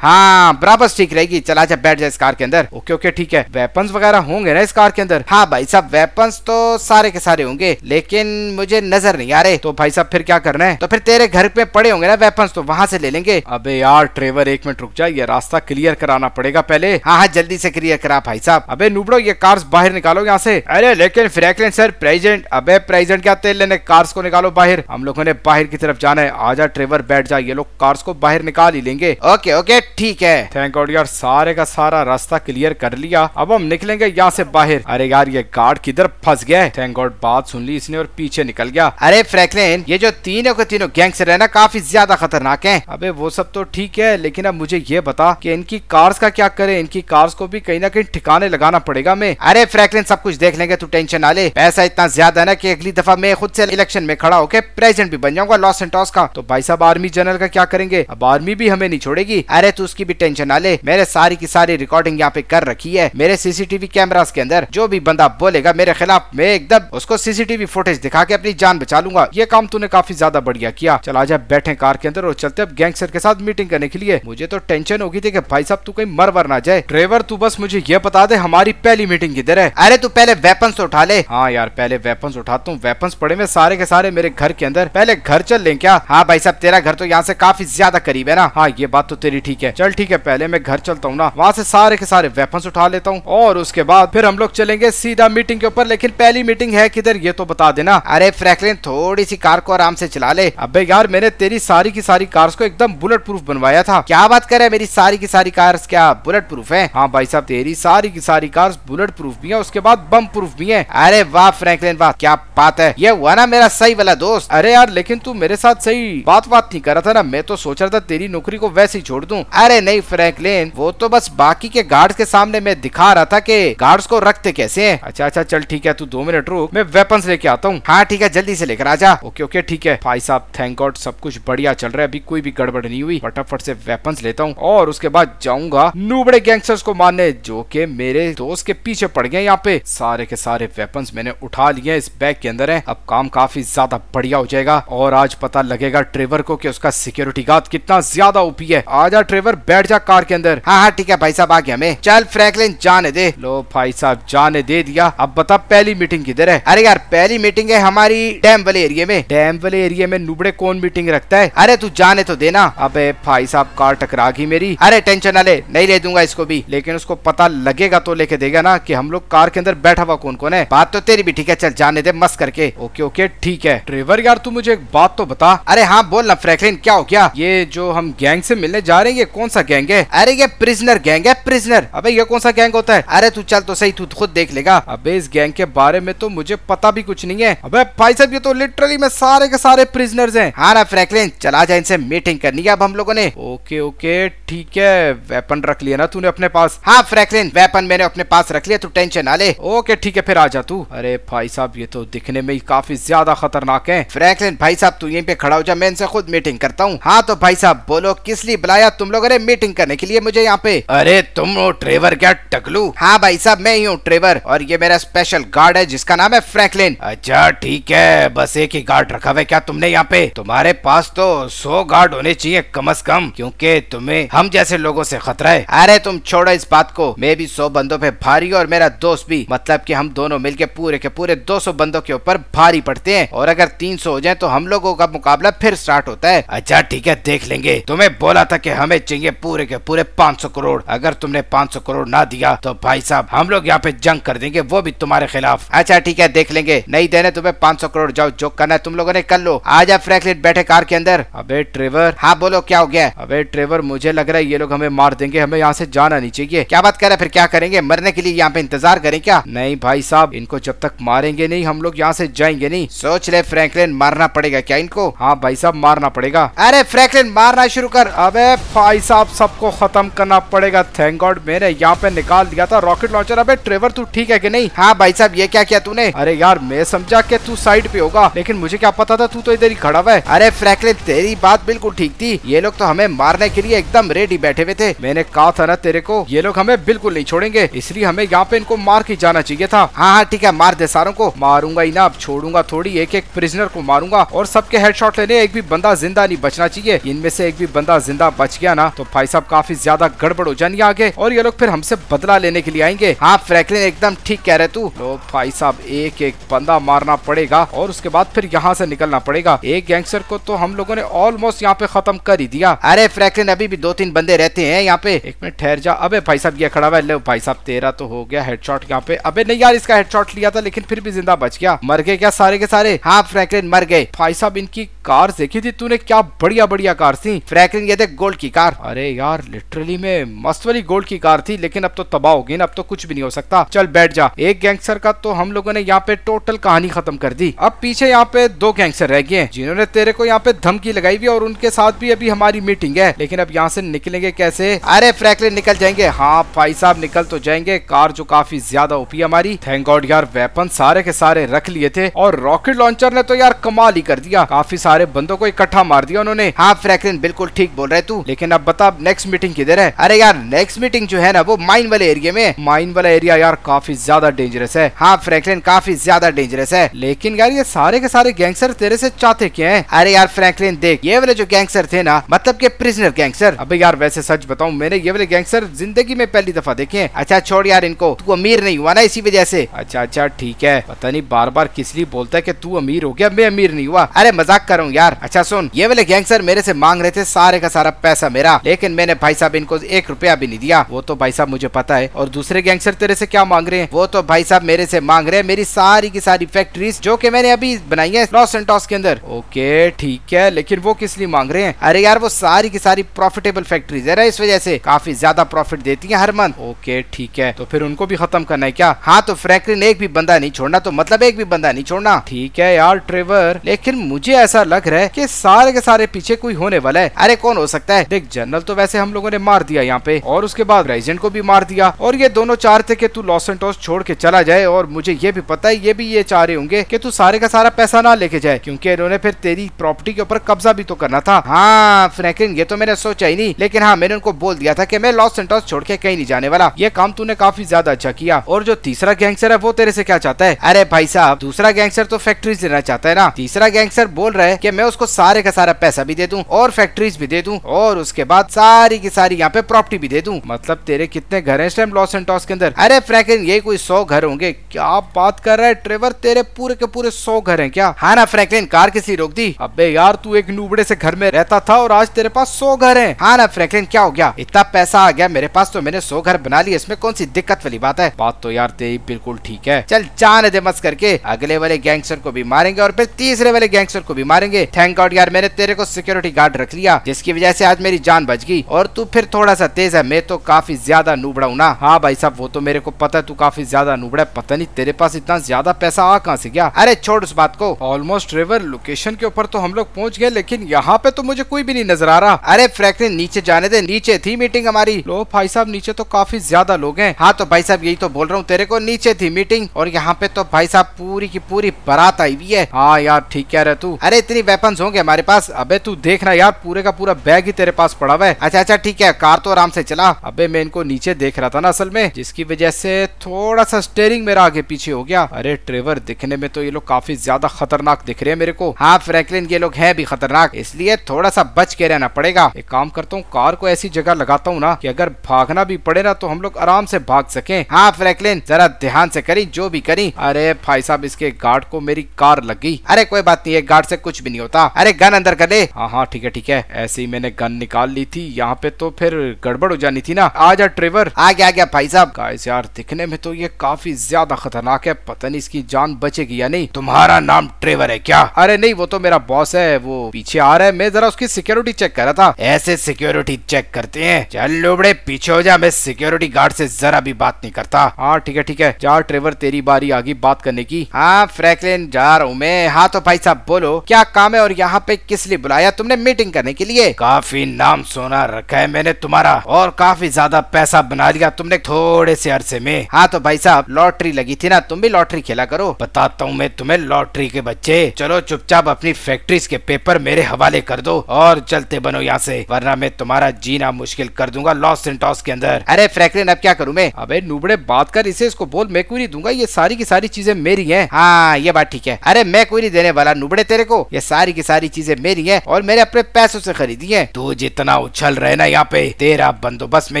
हाँ ब्राबस ठीक रहेगी चला जा बैठ जा इस कार के अंदर ओके ओके ठीक है वेपन्स वगैरह होंगे ना इस कार के अंदर हाँ भाई साहब वेपन्स तो सारे के सारे होंगे लेकिन मुझे नजर नहीं आ रहे तो भाई साहब फिर क्या करना है तो फिर तेरे घर पे पड़े होंगे ना वेपन तो वहाँ से ले लेंगे अबे यार ट्रेवर एक मिनट रुक जाए ये रास्ता क्लियर कराना पड़ेगा पहले हाँ हाँ जल्दी से क्लियर करा भाई साहब अबे नुबड़ो ये कार्स बाहर निकालो यहाँ से अरे लेकिन फ्रैंकलिन सर प्रेजेंट अबे प्रेजेंट क्या तेल लेने कार्स को निकालो बाहर हम लोगों ने बाहर की तरफ जाना है आजा ट्रेवर बैठ जा ये लोग कार्स को बाहर निकाल ही लेंगे ओके ओके ठीक है थैंक गॉड यार सारे का सारा रास्ता क्लियर कर लिया अब हम निकलेंगे यहाँ से बाहर अरे यार ये गार्ड किधर फंस गया गए थैंक गॉड बात सुन ली इसने और पीछे निकल गया अरे फ्रैंकलिन ये जो तीनों के तीनों गैंगस्टर है ना काफी ज्यादा खतरनाक है अबे वो सब तो ठीक है लेकिन अब मुझे ये बता कि इनकी कार्स का क्या करे इनकी कार्स को भी कहीं ना कहीं ठिकाने लगाना पड़ेगा मैं अरे फ्रैंकलिन सब कुछ देख लेंगे तू टेंशन ना ले पैसा इतना ज्यादा है ना कि अगली दफा मैं खुद से इलेक्शन में खड़ा होकर प्रेजिडेंट भी बन जाऊंगा लॉस एंटॉस का तो भाई साहब आर्मी जनरल का क्या करेंगे अब आर्मी भी हमें नहीं छोड़ेगी अरे तू उसकी भी टेंशन ना ले मेरे सारी की सारी रिकॉर्डिंग यहाँ पे कर रखी है मेरे सीसीटीवी कैमरास के अंदर जो भी बंदा बोलेगा मेरे खिलाफ मैं एकदम उसको सीसीटीवी फुटेज दिखा के अपनी जान बचा लूंगा ये काम तूने काफी ज्यादा बढ़िया किया चल आजा बैठे कार के अंदर और चलते अब गैंगस्टर के साथ मीटिंग करने के लिए मुझे तो टेंशन होगी थी की भाई साहब तू कहीं मर वर ना जाए ड्राइवर तू बस मुझे ये बता दे हमारी पहली मीटिंग किधर है अरे तू पहले वेपन उठा ले हाँ यार पहले वेपन उठाता हूँ वेपन पड़े में सारे के सारे मेरे घर के अंदर पहले घर चल ले क्या हाँ भाई साहब तेरा घर तो यहाँ से काफी ज्यादा करीब है ना हाँ ये बात तो तेरी ठीक है चल ठीक है पहले मैं घर चलता हूँ ना वहाँ से सारे के सारे वेपन उठा लेता हूँ और उसके बाद फिर हम लोग चलेंगे सीधा मीटिंग के ऊपर लेकिन पहली मीटिंग है किधर ये तो बता देना अरे फ्रैंकलिन थोड़ी सी कार को आराम से चला ले अबे यार मैंने तेरी सारी की सारी कार्स को एकदम बुलेट प्रूफ बनवाया था क्या बात करे मेरी सारी की सारी कार्स क्या बुलेट प्रूफ है हाँ भाई साहब तेरी सारी की सारी कार्स बुलेट प्रूफ भी है उसके बाद बम प्रूफ भी है अरे वाह फ्रैंकलिन वाह क्या बात है ये हुआ ना मेरा सही वाला दोस्त अरे यार लेकिन तू मेरे साथ सही बात बात नहीं कर रहा था ना मैं तो सोच रहा था तेरी नौकरी को वैसे ही छोड़ दू अरे नहीं फ्रैंकलिन वो तो बस बाकी के गार्ड्स के सामने मैं दिखा रहा था कि गार्ड्स को रखते कैसे हैं अच्छा अच्छा चल ठीक है तू दो मिनट रुक मैं वेपन लेके आता हूँ हाँ ठीक है जल्दी से लेकर आजा ओके ओके ठीक है भाई साहब थैंक गॉड सब कुछ बढ़िया चल रहा है अभी कोई भी गड़बड़ नहीं हुई फटाफट से वेपन लेता हूँ और उसके बाद जाऊंगा नूबड़े गैंगस्टर्स को मारने जो की मेरे दोस्त के पीछे पड़ गए यहाँ पे सारे के सारे वेपन मैंने उठा लिए इस बैग के अंदर है अब काम काफी ज्यादा बढ़िया हो जाएगा और आज पता लगेगा ट्रेवर को की उसका सिक्योरिटी गार्ड कितना ज्यादा ओपी है आजा ट्रेवर बैठ जा कार के अंदर हाँ हाँ ठीक है भाई साहब आ गया हमें चल फ्रैंकलिन जाने दे लो भाई साहब जाने दे दिया अब बता पहली मीटिंग किधर है अरे यार पहली मीटिंग है हमारी डैम वाले एरिया में डैम वाले एरिया में नुबड़े कौन मीटिंग रखता है अरे तू जाने तो देना अबे भाई साहब कार टकरा गई मेरी अरे टेंशन ना ले नहीं ले दूंगा इसको भी लेकिन उसको पता लगेगा तो लेके देगा ना कि हम लोग कार के अंदर बैठा हुआ कौन कौन है बात तो तेरी भी ठीक है चल जाने दे मस्त करके ओके ओके ठीक है ड्राइवर यार तू मुझे एक बात तो बता अरे हाँ बोल ना फ्रैंकलिन क्या हो क्या ये जो हम गैंग से मिलने जा रहे हैं ये कौन सा गैंग है अरे ये प्रिजनर गैंग है प्रिजनर अबे ये कौन सा गैंग होता है अरे तू चल तो सही तू खुद देख लेगा अबे इस गैंग के बारे बारे में तो मुझे पता भी कुछ नहीं है अबे भाई साहब ये तो लिटरली में सारे के सारे प्रिजनर्स हैं हाँ ना फ्रैंकलिन चला जाए इनसे मीटिंग करनी है अब हम लोगों ने ओके ओके ठीक है वेपन रख लिया ना तूने अपने पास हाँ फ्रैंकलिन वेपन मैंने अपने पास रख लिया तू टेंशन ना ले ओके ठीक है फिर आ जा तू अरे भाई साहब ये तो दिखने में ही काफी ज्यादा खतरनाक है फ्रैंकलिन भाई साहब तू यहीं पे खड़ा हो जा मैं इनसे खुद मीटिंग करता हूँ हाँ तो भाई साहब बोलो किस लिए बुलाया तुम लोगों ने मीटिंग करने के लिए मुझे यहाँ पे अरे तुम हो ट्रेवर क्या टकलू हाँ भाई साहब मैं ही हूँ ट्रेवर और ये मेरा स्पेशल गार्ड है है जिसका नाम है फ्रैंकलिन अच्छा ठीक है बस एक ही गार्ड रखा हुआ क्या तुमने यहाँ पे तुम्हारे पास तो सौ गार्ड होने चाहिए कम अज कम क्यूँकी तुम्हें हम जैसे लोगो ऐसी खतरा है अरे तुम छोड़ो इस बात को मैं भी सौ बंदों पे भारी और मेरा दोस्त भी मतलब की हम दोनों मिल पूरे के पूरे दो सौ बंदों के ऊपर भारी पड़ते हैं और अगर तीन सौ हो जाए तो हम लोगों का मुकाबला फिर स्टार्ट होता है अच्छा ठीक है देख लेंगे तुम्हें बोला था की हमें चाहिए पूरे के पूरे पाँच सौ करोड़ अगर तुमने पाँच सौ करोड़ ना दिया तो भाई साहब हम लोग यहाँ पे जंग कर देंगे वो भी तुम्हारे खिलाफ अच्छा ठीक है देख लेंगे नहीं देने तुम्हें तो पांच सौ करोड़ जाओ जो करना है तुम लोगों ने कर लो आज आप फ्रैंकलिन बैठे कार के अंदर अबे ट्रेवर हाँ बोलो क्या हो गया अबे ट्रेवर मुझे लग रहा है ये लोग हमें मार देंगे हमें यहाँ से जाना नहीं चाहिए क्या बात कर रहे फिर क्या करेंगे मरने के लिए यहाँ पे इंतजार करें क्या नहीं भाई साहब इनको जब तक मारेंगे नहीं हम लोग यहाँ से जाएंगे नहीं सोच ले फ्रैंकलिन मारना पड़ेगा क्या इनको हाँ भाई साहब मारना पड़ेगा अरे फ्रैंकलिन मारना शुरू कर अबे भाई साहब सबको खत्म करना पड़ेगा थैंक गॉड मैंने यहाँ पे निकाल दिया था रॉकेट लॉन्चर अबे ट्रेवर तू ठीक है की नहीं हाँ भाई साहब ये क्या क्या तूने अरे यार मैं समझा के तू साइड पे होगा लेकिन मुझे क्या पता था तू तो इधर ही खड़ा हुआ है अरे फ्रैंकलिन तेरी बात बिल्कुल ठीक थी ये लोग तो हमें मारने के लिए एकदम रेडी बैठे हुए थे मैंने कहा था ना तेरे को ये लोग हमें बिल्कुल नहीं छोड़ेंगे इसलिए हमें यहाँ पे इनको मार के जाना चाहिए था हाँ हाँ ठीक है मार दे सारों को मारूंगा ही ना अब छोड़ूंगा थोड़ी एक एक प्रिजनर को मारूंगा और सबके हेडशॉट लेने एक भी बंदा जिंदा नहीं बचना चाहिए इनमें से एक भी बंदा जिंदा बच गया ना तो भाई साहब काफी ज्यादा गड़बड़ हो जानी आगे और ये लोग फिर हमसे बदला लेने के लिए आएंगे हाँ फ्रैंकलिन एकदम ठीक कह रहे तू भाई साहब एक एक बंदा मारना पड़ेगा और उसके बाद फिर यहाँ से निकलना पड़ेगा एक गैंगस्टर को तो हम लोगों ने ऑलमोस्ट यहाँ पे खत्म कर ही दिया अरे फ्रैंकलिन अभी भी दो तीन बंदे रहते हैं यहाँ पे एक मिनट ठहर जा अबे भाई साहब ये खड़ा हुआ भाई साहब तेरा तो हो गया शॉट यहाँ पे अबे नहीं यार इसका हेडशॉट लिया था लेकिन फिर भी जिंदा बच गया मर गए क्या सारे के सारे हाँ फ्रैंकलिन मर गए भाई साहब इनकी कार्स देखी थी तूने क्या बढ़िया बढ़िया कार थी फ्रैकलिन ये देख गोल्ड की कार अरे यार लिटरली में मस्त वाली गोल्ड की कार थी लेकिन अब तो तबाह होगी ना अब तो कुछ भी नहीं हो सकता चल बैठ जा एक गैंगस्टर का तो हम लोगों ने यहाँ पे टोटल कहानी खत्म कर दी अब पीछे यहाँ पे दो गैंगस्टर रह गए जिन्होंने तेरे को यहाँ पे धमकी लगाई हुई और उनके साथ भी अभी हमारी मीटिंग है लेकिन अब यहाँ से निकलेंगे कैसे अरे फ्रैकलिन निकल जाएंगे हाँ भाई साहब निकल तो जाएंगे कार जो काफी ज्यादा ओपी हमारी थैंक गॉड यार वेपन सारे के सारे रख लिए थे और रॉकेट लॉन्चर ने तो यार कमाल ही कर दिया काफी सारे सारे बंदों को इकट्ठा मार दिया उन्होंने हाँ फ्रैंकलिन बिल्कुल ठीक बोल रहे तू लेकिन अब बता नेक्स्ट मीटिंग किधर है अरे यार नेक्स्ट मीटिंग जो है ना वो माइन वाले एरिया में माइन वाला एरिया यार काफी ज्यादा डेंजरस है हाँ फ्रैंकलिन काफी ज्यादा डेंजरस है लेकिन यार ये सारे के सारे गैंगस्टर तेरे से चाहते क्या है अरे यार फ्रैंकलिन देख ये वाले जो गैंगस्टर थे ना मतलब के प्रिजनर गैंगस्टर अबे यार वैसे सच बताऊं मैंने ये वाले गैंगस्टर जिंदगी में पहली दफा देखे हैं अच्छा छोड़ यार इनको तू अमीर नहीं हुआ ना इसी वजह से अच्छा अच्छा ठीक है पता नहीं बार बार किस लिए बोलता है की तू अमीर हो गया मैं अमीर नहीं हुआ अरे मजाक करो हूँ यार अच्छा सुन ये वाले गैंगस्टर मेरे से मांग रहे थे सारे का सारा पैसा मेरा लेकिन मैंने भाई साहब इनको एक रुपया भी नहीं दिया वो तो भाई साहब मुझे पता है और दूसरे गैंगस्टर तेरे से क्या मांग रहे हैं वो तो भाई साहब मेरे से मांग रहे हैं मेरी सारी की सारी फैक्ट्रीज जो की मैंने अभी बनाई है लॉस टॉस के अंदर ओके ठीक है लेकिन वो किस लिए मांग रहे हैं अरे यार वो सारी की सारी प्रॉफिटेबल फैक्ट्रीज है इस वजह से काफी ज्यादा प्रॉफिट देती है हर मंथ ओके ठीक है तो फिर उनको भी खत्म करना है क्या हाँ तो फ्रैंकलिन एक भी बंदा नहीं छोड़ना तो मतलब एक भी बंदा नहीं छोड़ना ठीक है यार ट्रेवर लेकिन मुझे ऐसा लग रहा है कि सारे के सारे पीछे कोई होने वाला है अरे कौन हो सकता है देख जनरल तो वैसे हम लोगों ने मार दिया यहाँ पे और उसके बाद रेजिडेंट को भी मार दिया और ये दोनों चार थे कि तू लॉस एंड छोड़ के चला जाए और मुझे ये भी पता है ये भी ये चाह रहे होंगे की तू सारे का सारा पैसा ना लेके जाए क्यूँकी इन्होंने फिर तेरी प्रॉपर्टी के ऊपर कब्जा भी तो करना था हाँ फ्रेंकिन ये तो मैंने सोचा ही नहीं लेकिन हाँ मैंने उनको बोल दिया था की मैं लॉस एंड छोड़ के कहीं नहीं जाने वाला ये काम तूने काफी ज्यादा अच्छा किया और जो तीसरा गैंगस्टर है वो तेरे से क्या चाहता है अरे भाई साहब दूसरा गैंगस्टर तो फैक्ट्री लेना चाहता है ना तीसरा गैंगस्टर बोल रहा है कि मैं उसको सारे का सारा पैसा भी दे दूं और फैक्ट्रीज भी दे दूं और उसके बाद सारी की सारी यहाँ पे प्रॉपर्टी भी दे दूं मतलब तेरे कितने घर हैं इस टाइम लॉस एंड टॉस के अंदर अरे फ्रैंकलिन ये कोई सौ घर होंगे क्या बात कर रहा है ट्रेवर तेरे पूरे के पूरे सौ घर है क्या हाँ ना फ्रैंकलिन कार किसी रोक दी अबे यार तू एक नूबड़े से घर में रहता था और आज तेरे पास सौ घर है हाँ ना फ्रैंकलिन क्या हो गया इतना पैसा आ गया मेरे पास तो मैंने सौ घर बना लिया इसमें कौन सी दिक्कत वाली बात है बात तो यार तेरी बिल्कुल ठीक है चल चाने दे मस करके अगले वाले गैंगस्टर को भी मारेंगे और फिर तीसरे वाले गैंगस्टर को भी मारेंगे जाएंगे थैंक गॉड यार मैंने तेरे को सिक्योरिटी गार्ड रख लिया जिसकी वजह से आज मेरी जान बच गई और तू फिर थोड़ा सा तेज है मैं तो काफी ज्यादा नूबड़ा हूँ ना हाँ भाई साहब वो तो मेरे को पता है तू काफी ज्यादा नूबड़ा है पता नहीं तेरे पास इतना ज्यादा पैसा आ कहाँ से गया अरे छोड़ उस बात को ऑलमोस्ट रिवर लोकेशन के ऊपर तो हम लोग पहुँच गए लेकिन यहाँ पे तो मुझे कोई भी नहीं नजर आ रहा अरे फ्रैंकलिन नीचे जाने दे नीचे थी मीटिंग हमारी लो भाई साहब नीचे तो काफी ज्यादा लोग हैं हाँ तो भाई साहब यही तो बोल रहा हूँ तेरे को नीचे थी मीटिंग और यहाँ पे तो भाई साहब पूरी की पूरी बारात आई हुई है हाँ यार ठीक कह रहे तू अरे कितनी वेपन्स होंगे हमारे पास अबे तू देखना यार पूरे का पूरा बैग ही तेरे पास पड़ा हुआ है अच्छा अच्छा ठीक है कार तो आराम से चला अबे मैं इनको नीचे देख रहा था ना असल में जिसकी वजह से थोड़ा सा स्टेयरिंग मेरा आगे पीछे हो गया अरे ट्रेवर दिखने में तो ये लोग काफी ज्यादा खतरनाक दिख रहे हैं मेरे को हाँ फ्रैंकलिन ये लोग है भी खतरनाक इसलिए थोड़ा सा बच के रहना पड़ेगा एक काम करता हूँ कार को ऐसी जगह लगाता हूँ ना की अगर भागना भी पड़े ना तो हम लोग आराम से भाग सके हाँ फ्रैंकलिन जरा ध्यान से करी जो भी करी अरे भाई साहब इसके गार्ड को मेरी कार लग गई अरे कोई बात नहीं है गार्ड से कुछ भी नहीं होता अरे गन अंदर कर ले हाँ हाँ ठीक है ठीक है ऐसे ही मैंने गन निकाल ली थी यहाँ पे तो फिर गड़बड़ हो जानी थी ना आ जा ट्रेवर आ गया आ गया भाई साहब गाइस यार दिखने में तो ये काफी ज्यादा खतरनाक है पता नहीं इसकी जान बचेगी या नहीं तुम्हारा नाम ट्रेवर है क्या अरे नहीं वो तो मेरा बॉस है वो पीछे आ रहा है मैं जरा उसकी सिक्योरिटी चेक कर रहा था ऐसे सिक्योरिटी चेक करते हैं चल लोबड़े पीछे हो जा मैं सिक्योरिटी गार्ड से जरा भी बात नहीं करता हाँ ठीक है ठीक है जा ट्रेवर तेरी बारी आगे बात करने की हाँ फ्रैंकलिन जा रहा हूँ मैं हाँ तो भाई साहब बोलो क्या काम है और यहाँ पे किस लिए बुलाया तुमने मीटिंग करने के लिए काफी नाम सोना रखा है मैंने तुम्हारा और काफी ज्यादा पैसा बना लिया तुमने थोड़े से अरसे में हाँ तो भाई साहब लॉटरी लगी थी ना तुम भी लॉटरी खेला करो बताता हूँ मैं तुम्हें लॉटरी के बच्चे चलो चुपचाप अपनी फैक्ट्री के पेपर मेरे हवाले कर दो और चलते बनो यहाँ से वरना मैं तुम्हारा जीना मुश्किल कर दूंगा लॉस सेंटॉस के अंदर अरे फ्रैंकलिन अब क्या करूँ मैं अबे नूबड़े बात कर इसे इसको बोल मैं क्वेरी दूंगा ये सारी की सारी चीजें मेरी है हाँ ये बात ठीक है अरे मैं क्वेरी देने वाला नुबड़े तेरे को ये सारी की सारी चीजें मेरी है और मेरे अपने पैसों से खरीदी है तू जितना उछल रहे ना यहाँ पे तेरा बंदोबस्त मैं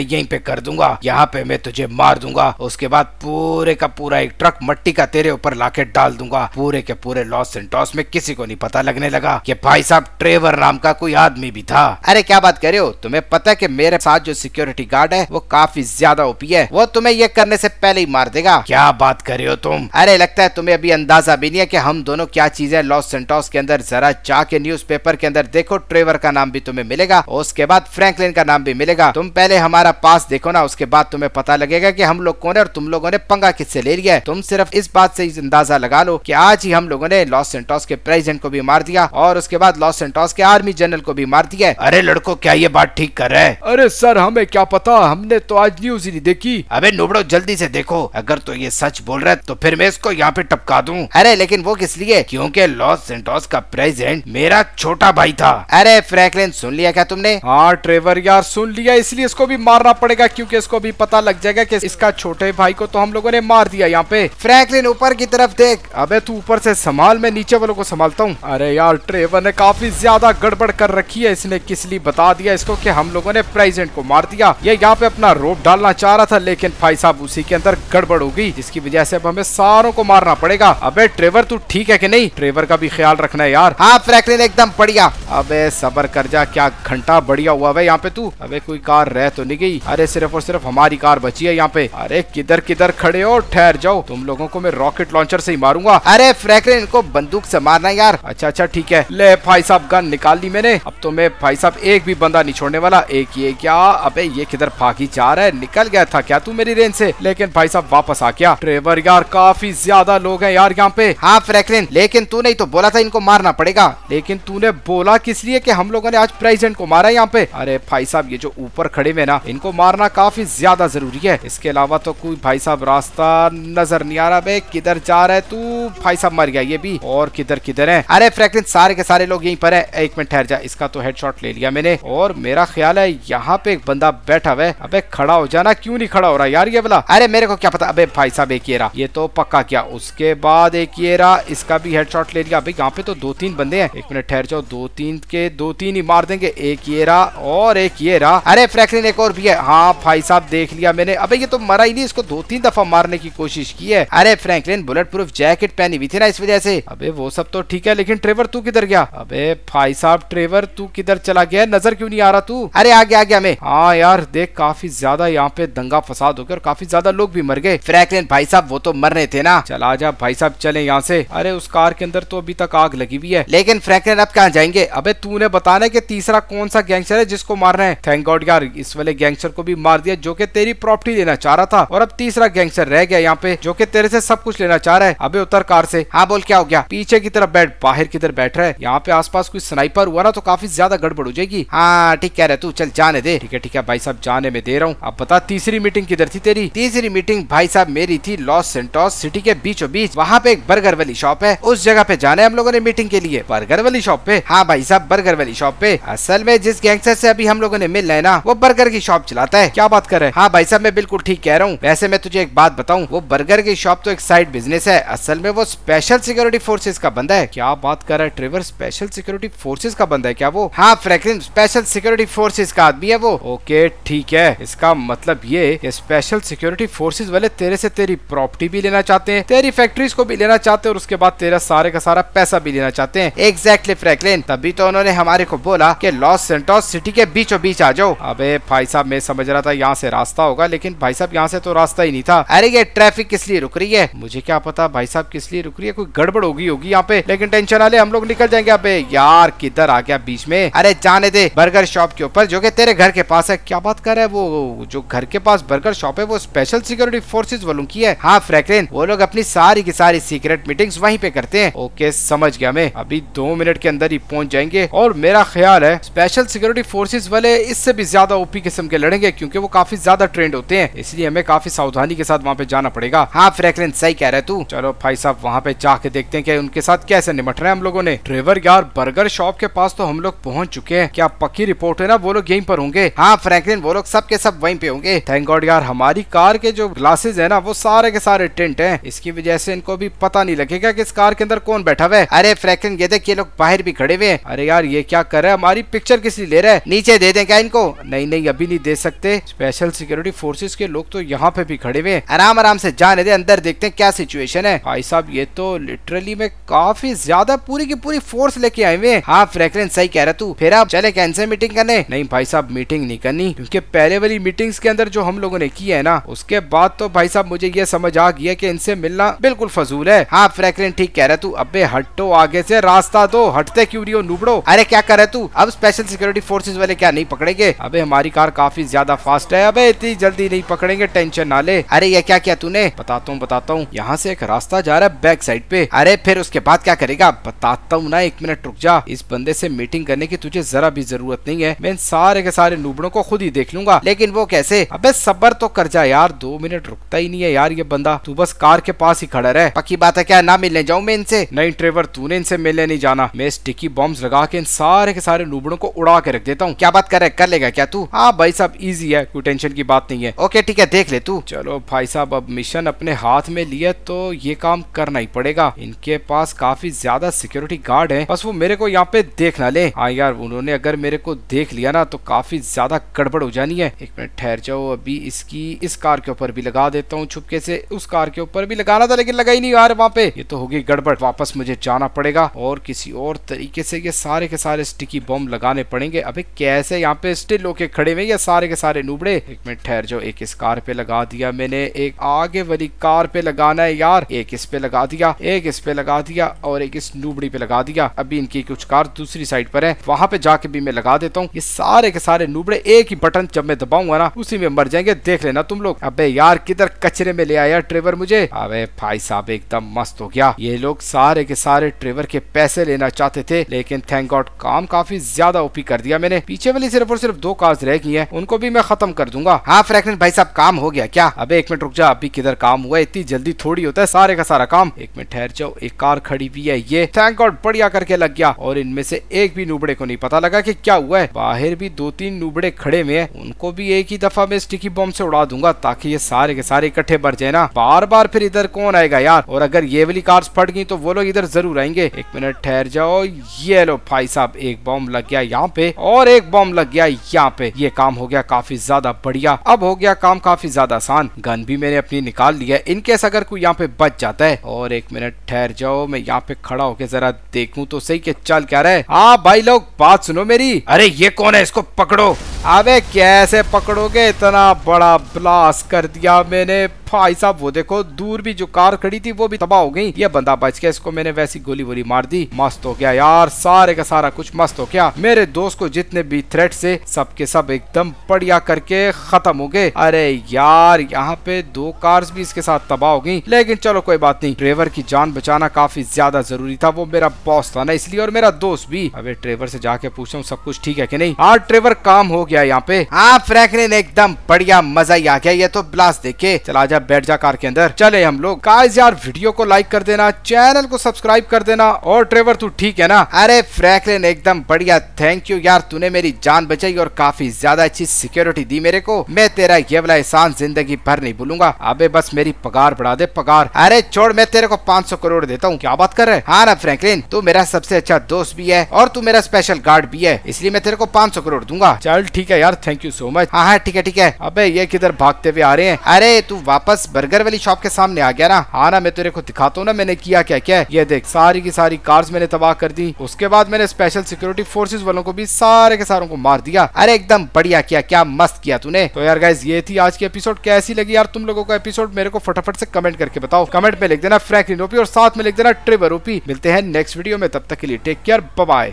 यहीं पे कर दूंगा यहाँ पे मैं तुझे मार दूंगा उसके बाद पूरे का पूरा एक ट्रक मट्टी का तेरे ऊपर लाके डाल दूंगा पूरे के पूरे लॉस एंड टॉस में किसी को नहीं पता लगने लगा कि भाई साहब ट्रेवर नाम का कोई आदमी भी था अरे क्या बात करे हो तुम्हें पता है कि मेरे साथ जो सिक्योरिटी गार्ड है वो काफी ज्यादा ओपी है वो तुम्हें ये करने से पहले ही मार देगा क्या बात करे हो तुम अरे लगता है तुम्हें अभी अंदाजा भी नहीं है की हम दोनों क्या चीजें लॉस सेंटोस के अंदर जरा जाके न्यूज पेपर के अंदर देखो ट्रेवर का नाम भी तुम्हें मिलेगा और उसके बाद फ्रैंकलिन का नाम भी मिलेगा तुम पहले हमारा पास देखो ना उसके बाद तुम्हें पता लगेगा की हम लोग कौन है और तुम लोगों ने पंगा किससे ले लिया है तुम सिर्फ इस बात से अंदाजा लगा लो की आज ही हम लोगों ने लॉस सेंटोस के प्रेसिडेंट को भी मार दिया और उसके बाद लॉस सेंटोस के आर्मी जनरल को भी मार दिया अरे लड़को क्या ये बात ठीक कर रहे अरे सर हमें क्या पता हमने तो आज न्यूज ही नहीं देखी अबे नुबड़ो जल्दी से देखो अगर तो ये सच बोल रहा है तो फिर मैं इसको यहाँ पे टपका दूँ अरे लेकिन वो किस लिए क्योंकि लॉस सेंटोस का प्रेस प्रेजेंट मेरा छोटा भाई था अरे फ्रैंकलिन सुन लिया क्या तुमने हाँ ट्रेवर यार सुन लिया इसलिए इसको भी मारना पड़ेगा क्योंकि इसको भी पता लग जाएगा कि इसका छोटे भाई को तो हम लोगों ने मार दिया यहाँ पे फ्रैंकलिन ऊपर की तरफ देख अबे तू ऊपर से संभाल मैं नीचे वालों को संभालता हूँ अरे यार ट्रेवर ने काफी ज्यादा गड़बड़ कर रखी है इसने किस लिए बता दिया इसको की हम लोगों ने प्रेजेंट को मार दिया ये यहाँ पे अपना रोप डालना चाह रहा था लेकिन भाई साहब उसी के अंदर गड़बड़ हो गई जिसकी वजह से अब हमें सारों को मारना पड़ेगा अबे ट्रेवर तू ठीक है कि नहीं ट्रेवर का भी ख्याल रखना है यार हाँ फ्रैंकलिन एकदम बढ़िया अबे सबर कर जा क्या घंटा बढ़िया हुआ भाई यहाँ पे तू अबे कोई कार रह तो नहीं गई अरे सिर्फ और सिर्फ हमारी कार बची है यहाँ पे अरे किधर किधर खड़े हो ठहर जाओ तुम लोगों को मैं रॉकेट लॉन्चर से ही मारूंगा अरे फ्रैंकलिन इनको बंदूक से मारना यार अच्छा अच्छा ठीक है ले भाई साहब गन निकाल ली मैंने अब तो मैं भाई साहब एक भी बंदा नहीं छोड़ने वाला एक ये क्या अबे ये किधर फाकी जा रहा है निकल गया था क्या तू मेरी रेंज से लेकिन भाई साहब वापस आ गया ड्राइवर यार काफी ज्यादा लोग हैं यार यहाँ पे हाँ फ्रैंकलिन लेकिन तू नहीं तो बोला था इनको मारना पड़े पड़ेगा लेकिन तूने बोला किस लिए कि हम लोगों ने आज प्रेजेंट को मारा यहाँ पे अरे भाई साहब ये जो ऊपर खड़े हुए ना इनको मारना काफी ज्यादा जरूरी है इसके अलावा तो कोई भाई साहब रास्ता नजर नहीं आ रहा बे किधर जा रहा है तू भाई साहब मर गया ये भी और किधर किधर है अरे फ्रैंकलिन सारे के सारे लोग यही पर है एक मिनट ठहर जा इसका तो हेडशॉट ले लिया मैंने और मेरा ख्याल है यहाँ पे एक बंदा बैठा हुआ है अबे खड़ा हो जाना क्यों नहीं खड़ा हो रहा यार ये बोला अरे मेरे को क्या पता अबे भाई साहब एक ये तो पक्का क्या उसके बाद एक ये रहा इसका भी हेडशॉट ले लिया अबे यहाँ पे तो दो तीन तीन बंदे हैं एक मिनट ठहर जाओ दो तीन के दो तीन ही मार देंगे एक ये रहा और एक ये रहा अरे फ्रैकलिन एक और भी है हाँ भाई साहब देख लिया मैंने अबे ये तो मरा ही नहीं इसको दो तीन दफा मारने की कोशिश की है अरे फ्रैंकलिन बुलेट प्रूफ जैकेट पहनी हुई थी ना इस वजह से अबे वो सब तो ठीक है लेकिन ट्रेवर तू किधर गया अबे भाई साहब ट्रेवर तू किधर चला गया नजर क्यों नहीं आ रहा तू अरे आ गया आ गया मैं हाँ यार देख काफी ज्यादा यहाँ पे दंगा फसाद हो गया और काफी ज्यादा लोग भी मर गए फ्रैंकलिन भाई साहब वो तो मरने थे ना चला जा भाई साहब चले यहाँ से अरे उस कार के अंदर तो अभी तक आग लगी हुई है है लेकिन फ्रैंकलिन अब कहाँ जाएंगे अबे तूने बताना कि तीसरा कौन सा गैंगस्टर है जिसको मारना है थैंक गॉड यार इस वाले गैंगस्टर को भी मार दिया जो की तेरी प्रॉपर्टी लेना चाह रहा था और अब तीसरा गैंगस्टर रह गया यहाँ पे जो की तेरे से सब कुछ लेना चाह रहा है अबे उतर कार से हाँ बोल क्या हो गया पीछे की तरफ बैठ बाहर की तरफ बैठ रहा है यहाँ पे पास कोई स्नाइपर हुआ ना तो काफी ज्यादा गड़बड़ हो जाएगी हाँ ठीक कह रहे तू चल जाने दे ठीक है ठीक है भाई साहब जाने में दे रहा हूँ अब बता तीसरी मीटिंग किधर थी तेरी तीसरी मीटिंग भाई साहब मेरी थी लॉस सेंटोस सिटी के बीचों बीच वहाँ पे एक बर्गर वाली शॉप है उस जगह पे जाने हम लोगों ने मीटिंग के लिए बर्गर वाली शॉप पे हाँ भाई साहब बर्गर वाली शॉप पे असल में जिस गैंगस्टर से अभी हम लोगों ने मिलना है ना वो बर्गर की शॉप चलाता है क्या बात कर रहे हैं हाँ भाई साहब मैं बिल्कुल ठीक कह रहा हूँ वैसे मैं तुझे एक बात बताऊँ वो बर्गर की शॉप तो एक साइड बिजनेस है असल में वो स्पेशल सिक्योरिटी फोर्सेज का बंदा है क्या बात कर रहा है ट्रेवर स्पेशल सिक्योरिटी फोर्सेज का बंदा है क्या वो हाँ फ्रैंकलिन स्पेशल सिक्योरिटी फोर्सेज का आदमी है वो ओके ठीक है इसका मतलब ये स्पेशल सिक्योरिटी फोर्सेज वाले तेरे से तेरी प्रॉपर्टी भी लेना चाहते हैं तेरी फैक्ट्रीज को भी लेना चाहते हैं और उसके बाद तेरा सारे का सारा पैसा भी लेना चाहते सकते हैं एग्जैक्टली फ्रैंकलिन तभी तो उन्होंने हमारे को बोला कि लॉस सेंटोस सिटी के बीचों बीच आ जाओ अबे भाई साहब मैं समझ रहा था यहाँ से रास्ता होगा लेकिन भाई साहब यहाँ से तो रास्ता ही नहीं था अरे ये ट्रैफिक किस लिए रुक रही है मुझे क्या पता भाई साहब किस लिए रुक रही है कोई गड़बड़ होगी होगी यहाँ पे लेकिन टेंशन वाले हम लोग निकल जाएंगे अब यार किधर आ गया बीच में अरे जाने दे बर्गर शॉप के ऊपर जो कि तेरे घर के पास है क्या बात कर रहा है वो जो घर के पास बर्गर शॉप है वो स्पेशल सिक्योरिटी फोर्सेज वालों की है हाँ फ्रैंकलिन वो लोग अपनी सारी की सारी सीक्रेट मीटिंग्स वहीं पे करते हैं ओके समझ गया मैं अभी दो मिनट के अंदर ही पहुंच जाएंगे और मेरा ख्याल है स्पेशल सिक्योरिटी फोर्सेज वाले इससे भी ज्यादा ओपी किस्म के लड़ेंगे क्योंकि वो काफी ज्यादा ट्रेंड होते हैं इसलिए हमें काफी सावधानी के साथ वहाँ पे जाना पड़ेगा हाँ फ्रैकलिन सही कह रहे तू चलो भाई साहब वहाँ पे जाके देखते हैं उनके साथ कैसे निपट रहे हैं हम लोगों ने ड्राइवर यार बर्गर शॉप के पास तो हम लोग पहुँच चुके हैं क्या पक्की रिपोर्ट है ना वो लोग यहीं पर होंगे हाँ फ्रैंकलिन वो लोग सब के सब वहीं पे होंगे थैंक गॉड यार हमारी कार के जो ग्लासेज है ना वो सारे के सारे टेंट है इसकी वजह से इनको भी पता नहीं लगेगा की इस कार के अंदर कौन बैठा हुआ है अरे फ्रैकलिन हम ये देख ये लोग बाहर भी खड़े हुए हैं अरे यार ये क्या कर रहे हैं हमारी पिक्चर किस ले रहा है नीचे दे दें क्या इनको नहीं नहीं अभी नहीं दे सकते स्पेशल सिक्योरिटी फोर्सेस के लोग तो यहाँ पे भी खड़े हुए हैं आराम आराम से जाने दे अंदर देखते हैं क्या सिचुएशन है भाई साहब ये तो लिटरली में काफी ज्यादा पूरी की पूरी फोर्स लेके आए हुए हाँ फ्रैंकलिन सही कह रहा तू फिर आप चले कैंसर मीटिंग करने नहीं भाई साहब मीटिंग नहीं करनी क्योंकि पहले वाली मीटिंग्स के अंदर जो हम लोगों ने की है ना उसके बाद तो भाई साहब मुझे ये समझ आ गया कि इनसे मिलना बिल्कुल फजूल है हाँ फ्रैंकलिन ठीक कह रहा तू अबे हटो आगे से रास्ता दो हटते क्यों नहीं हो नुबड़ो अरे क्या करे तू अब स्पेशल सिक्योरिटी फोर्सेज वाले क्या नहीं पकड़ेंगे अबे हमारी कार काफी ज्यादा फास्ट है अबे इतनी जल्दी नहीं पकड़ेंगे टेंशन ना ले अरे ये क्या किया तूने बताता हूँ बताता हूँ यहाँ से एक रास्ता जा रहा है बैक साइड पे अरे फिर उसके बाद क्या करेगा बताता हूँ ना एक मिनट रुक जा इस बंदे से मीटिंग करने की तुझे जरा भी जरूरत नहीं है मैं सारे के सारे नुबड़ो को खुद ही देख लूंगा लेकिन वो कैसे अब सबर तो कर जा यार दो मिनट रुकता ही नहीं है यार ये बंदा तू बस कार के पास ही खड़ा रहे पक्की बात है क्या ना मिलने जाऊँ मैं इनसे नहीं ट्रेवर तूने इनसे मिल मिलने नहीं जाना मैं स्टिकी बॉम्ब लगा के इन सारे के सारे नूबड़ों को उड़ा के रख देता हूँ क्या बात कर कर लेगा क्या तू हाँ भाई साहब इजी है कोई टेंशन की बात नहीं है ओके ठीक है देख ले तू चलो भाई साहब अब मिशन अपने हाथ में लिया तो ये काम करना ही पड़ेगा इनके पास काफी ज्यादा सिक्योरिटी गार्ड है बस वो मेरे को यहाँ पे देख ना ले हाँ यार उन्होंने अगर मेरे को देख लिया ना तो काफी ज्यादा गड़बड़ हो जानी है एक मिनट ठहर जाओ अभी इसकी इस कार के ऊपर भी लगा देता हूँ छुपके से उस कार के ऊपर भी लगाना था लेकिन लगा ही नहीं यार वहाँ पे ये तो होगी गड़बड़ वापस मुझे जाना पड़ेगा और किसी और तरीके से ये सारे के सारे स्टिकी बॉम्ब लगाने पड़ेंगे अबे कैसे यहाँ पे स्टिल होके खड़े हुए या सारे के सारे नुबड़े एक मिनट ठहर जाओ एक इस कार पे लगा दिया मैंने एक आगे वाली कार पे लगाना है यार एक इस पे लगा दिया एक इस पे लगा दिया और एक इस नुबड़ी पे लगा दिया अभी इनकी कुछ कार दूसरी साइड पर है वहां पे जाके भी मैं लगा देता हूँ ये सारे के सारे नुबड़े एक ही बटन जब मैं दबाऊंगा ना उसी में मर जाएंगे देख लेना तुम लोग अब यार किधर कचरे में ले आया ट्रेवर मुझे अब भाई साहब एकदम मस्त हो गया ये लोग सारे के सारे ट्रेवर के पैसे लेना चाहते थे लेकिन थैंक गॉड काम काफी ज्यादा ओपी कर दिया मैंने पीछे वाली सिर्फ और सिर्फ दो कार्स रह गई हैं उनको भी मैं खत्म कर दूंगा हाँ फ्रैंकलिन भाई साहब काम हो गया क्या अब एक मिनट रुक जा अभी किधर काम हुआ इतनी जल्दी थोड़ी होता है सारे का सारा काम एक मिनट ठहर जाओ एक कार खड़ी हुई है ये थैंक गॉड बढ़िया करके लग गया और इनमें से एक भी नूबड़े को नहीं पता लगा की क्या हुआ है बाहर भी दो तीन नूबड़े खड़े हुए हैं उनको भी एक ही दफा में स्टिकी बॉम्ब से उड़ा दूंगा ताकि ये सारे के सारे इकट्ठे भर जाए ना बार बार फिर इधर कौन आएगा यार और अगर ये वाली कार्स फट गई तो वो लोग इधर जरूर आएंगे एक मिनट ठहर जाओ ये लो भाई साहब एक बॉम्ब लग गया यहाँ पे और एक बॉम्ब लग गया यहाँ पे ये काम हो गया काफी ज्यादा बढ़िया अब हो गया काम काफी ज्यादा आसान गन भी मैंने अपनी निकाल लिया इनकेस अगर कोई यहाँ पे बच जाता है और एक मिनट ठहर जाओ मैं यहाँ पे खड़ा होके जरा देखूँ तो सही के चल क्या रहा है हाँ भाई लोग बात सुनो मेरी अरे ये कौन है इसको पकड़ो अबे कैसे पकड़ोगे इतना बड़ा ब्लास्ट कर दिया मैंने भाई साहब वो देखो दूर भी जो कार खड़ी थी वो भी तबाह हो गई ये बंदा बच गया इसको मैंने वैसी गोली वोली मार दी मस्त हो गया यार सारे का सारा कुछ मस्त हो गया मेरे दोस्त को जितने भी थ्रेट से सबके सब एकदम बढ़िया करके खत्म हो गए अरे यार यहाँ पे दो कार्स भी इसके साथ तबाह हो गई लेकिन चलो कोई बात नहीं ड्राइवर की जान बचाना काफी ज्यादा जरूरी था वो मेरा बॉस था ना इसलिए और मेरा दोस्त भी अबे ट्रेवर से जाके पूछा सब कुछ ठीक है की नहीं हाँ ट्रेवर काम हो गया यहाँ पे हाँ फ्रैंकलिन एकदम बढ़िया मजा ही आ गया ये तो ब्लास्ट देखे चला जा बैठ जा कार के अंदर चले हम लोग गाइस यार वीडियो को लाइक कर देना चैनल को सब्सक्राइब कर देना और ट्रेवर तू ठीक है ना अरे फ्रैंकलिन एकदम बढ़िया थैंक यू यार तूने मेरी जान बचाई और काफी ज्यादा अच्छी सिक्योरिटी दी मेरे को मैं तेरा ये वाला एहसान जिंदगी भर नहीं भूलूंगा अबे बस मेरी पगार बढ़ा दे पगार अरे छोड़ मैं तेरे को 500 करोड़ देता हूँ क्या बात कर रहे हाँ ना फ्रैंकलिन तू मेरा सबसे अच्छा दोस्त भी है और तू मेरा स्पेशल गार्ड भी है इसलिए मैं तेरे को सौ करोड़ दूंगा चल ठीक है यार थैंक यू सो मच हाँ हाँ ठीक है ठीक है अबे ये किधर भागते हुए आ रहे हैं अरे तू वापस वापस बर्गर वाली शॉप के सामने आ गया ना हाँ ना मैं तेरे को दिखाता हूँ ना मैंने किया क्या क्या ये देख सारी की सारी कार्स मैंने तबाह कर दी उसके बाद मैंने स्पेशल सिक्योरिटी फोर्सेज वालों को भी सारे के सारों को मार दिया अरे एकदम बढ़िया किया क्या मस्त किया तूने तो यार गाइज ये थी आज की एपिसोड कैसी लगी यार तुम लोगों का एपिसोड मेरे को फटाफट से कमेंट करके बताओ कमेंट में लिख देना फ्रैक ओपी और साथ में लिख देना ट्रिवर ओपी मिलते हैं नेक्स्ट वीडियो में तब तक के लिए टेक केयर बाय